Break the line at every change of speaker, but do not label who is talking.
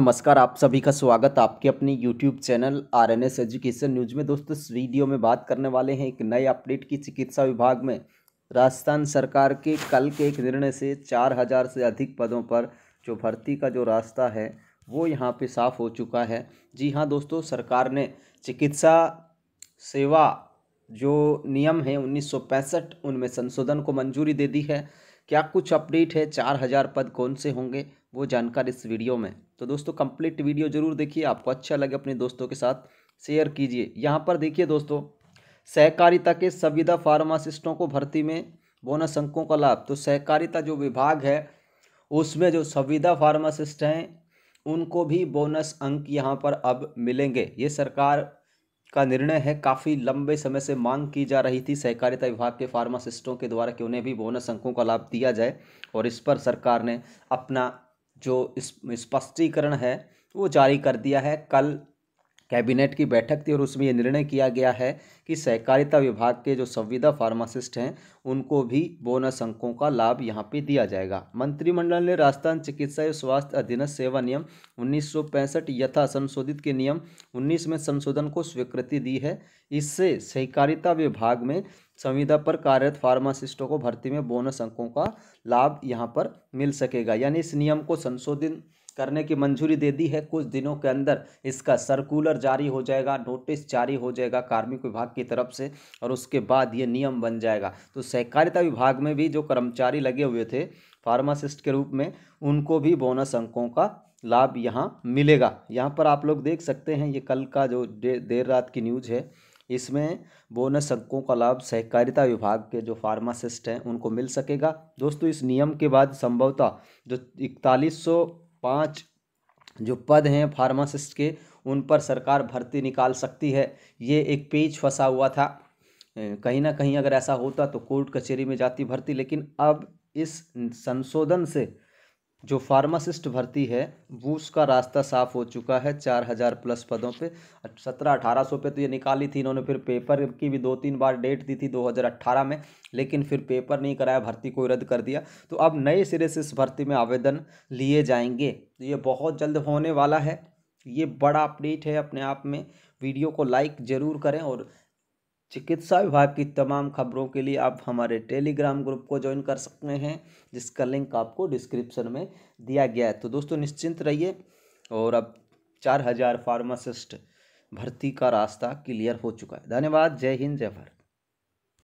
नमस्कार आप सभी का स्वागत आपके अपने YouTube channel R N S education news में दोस्तों इस वीडियो में बात करने वाले हैं एक नए अपडेट की चिकित्सा विभाग में राजस्थान सरकार के कल के एक निर्णय से 4000 से अधिक पदों पर जो भर्ती का जो रास्ता है वो यहाँ पे साफ हो चुका है जी हाँ दोस्तों सरकार ने चिकित्सा सेवा जो नियम है उन्नीस उनमें संशोधन को मंजूरी दे दी है क्या कुछ अपडेट है चार पद कौन से होंगे वो जानकारी इस वीडियो में तो दोस्तों कंप्लीट वीडियो जरूर देखिए आपको अच्छा लगे अपने दोस्तों के साथ शेयर कीजिए यहाँ पर देखिए दोस्तों सहकारिता के संविदा फार्मासिस्टों को भर्ती में बोनस अंकों का लाभ तो सहकारिता जो विभाग है उसमें जो संविदा फार्मासिस्ट हैं उनको भी बोनस अंक यहाँ पर अब मिलेंगे ये सरकार का निर्णय है काफ़ी लंबे समय से मांग की जा रही थी सहकारिता विभाग के फार्मासिस्टों के द्वारा कि उन्हें भी बोनस अंकों का लाभ दिया जाए और इस पर सरकार ने अपना जो स्पष्टीकरण है वो जारी कर दिया है कल कैबिनेट की बैठक थी और उसमें यह निर्णय किया गया है कि सहकारिता विभाग के जो संविदा फार्मासिस्ट हैं उनको भी बोनस अंकों का लाभ यहाँ पे दिया जाएगा मंत्रिमंडल ने राजस्थान चिकित्सा एवं स्वास्थ्य अधीनस्थ सेवा नियम उन्नीस यथा संशोधित के नियम उन्नीस में संशोधन को स्वीकृति दी है इससे सहकारिता विभाग में संविदा पर कार्यरत फार्मासिस्टों को भर्ती में बोनस अंकों का लाभ यहाँ पर मिल सकेगा यानी इस नियम को संशोधन करने की मंजूरी दे दी है कुछ दिनों के अंदर इसका सर्कुलर जारी हो जाएगा नोटिस जारी हो जाएगा कार्मिक विभाग की तरफ से और उसके बाद ये नियम बन जाएगा तो सहकारिता विभाग में भी जो कर्मचारी लगे हुए थे फार्मासिस्ट के रूप में उनको भी बोनस अंकों का लाभ यहाँ मिलेगा यहाँ पर आप लोग देख सकते हैं ये कल का जो दे देर रात की न्यूज़ है इसमें बोनस अंकों का लाभ सहकारिता विभाग के जो फार्मासिस्ट हैं उनको मिल सकेगा दोस्तों इस नियम के बाद संभवतः जो इकतालीस सौ पाँच जो पद हैं फार्मासिस्ट के उन पर सरकार भर्ती निकाल सकती है ये एक पेज फंसा हुआ था कहीं ना कहीं अगर ऐसा होता तो कोर्ट कचहरी में जाती भर्ती लेकिन अब इस संशोधन से जो फार्मासिस्ट भर्ती है वो उसका रास्ता साफ हो चुका है चार हज़ार प्लस पदों पे सत्रह अठारह सौ पे तो ये निकाली थी इन्होंने फिर पेपर की भी दो तीन बार डेट दी थी दो हज़ार अट्ठारह में लेकिन फिर पेपर नहीं कराया भर्ती को रद्द कर दिया तो अब नए सिरे से इस भर्ती में आवेदन लिए जाएंगे तो ये बहुत जल्द होने वाला है ये बड़ा अपडेट है अपने आप में वीडियो को लाइक ज़रूर करें और चिकित्सा विभाग की तमाम खबरों के लिए आप हमारे टेलीग्राम ग्रुप को ज्वाइन कर सकते हैं जिसका लिंक आपको डिस्क्रिप्शन में दिया गया है तो दोस्तों निश्चिंत रहिए और अब चार हज़ार फार्मासिस्ट भर्ती का रास्ता क्लियर हो चुका है धन्यवाद जय हिंद जय भारत